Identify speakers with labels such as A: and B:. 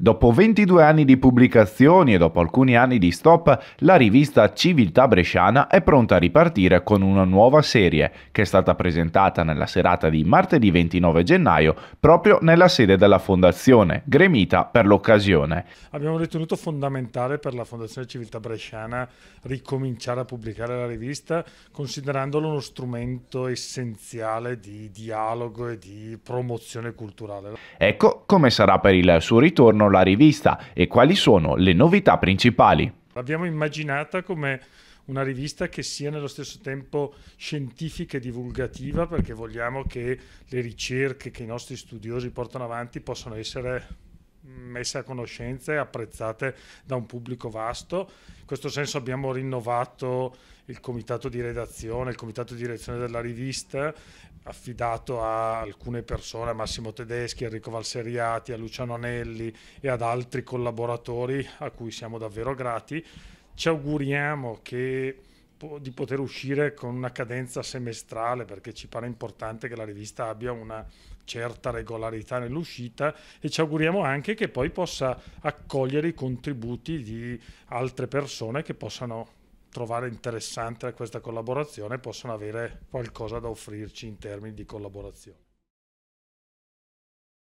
A: Dopo 22 anni di pubblicazioni e dopo alcuni anni di stop, la rivista Civiltà Bresciana è pronta a ripartire con una nuova serie, che è stata presentata nella serata di martedì 29 gennaio proprio nella sede della Fondazione, gremita per l'occasione.
B: Abbiamo ritenuto fondamentale per la Fondazione Civiltà Bresciana ricominciare a pubblicare la rivista, considerandolo uno strumento essenziale di dialogo e di promozione culturale.
A: Ecco come sarà per il suo ritorno la rivista e quali sono le novità principali.
B: L'abbiamo immaginata come una rivista che sia nello stesso tempo scientifica e divulgativa perché vogliamo che le ricerche che i nostri studiosi portano avanti possano essere messe a conoscenza e apprezzate da un pubblico vasto. In questo senso abbiamo rinnovato il comitato di redazione, il comitato di direzione della rivista, affidato a alcune persone, a Massimo Tedeschi, Enrico Valseriati, a Luciano Anelli e ad altri collaboratori a cui siamo davvero grati. Ci auguriamo che di poter uscire con una cadenza semestrale perché ci pare importante che la rivista abbia una certa regolarità nell'uscita e ci auguriamo anche che poi possa accogliere i contributi di altre persone che possano trovare interessante questa collaborazione e possano avere qualcosa da offrirci in termini di collaborazione.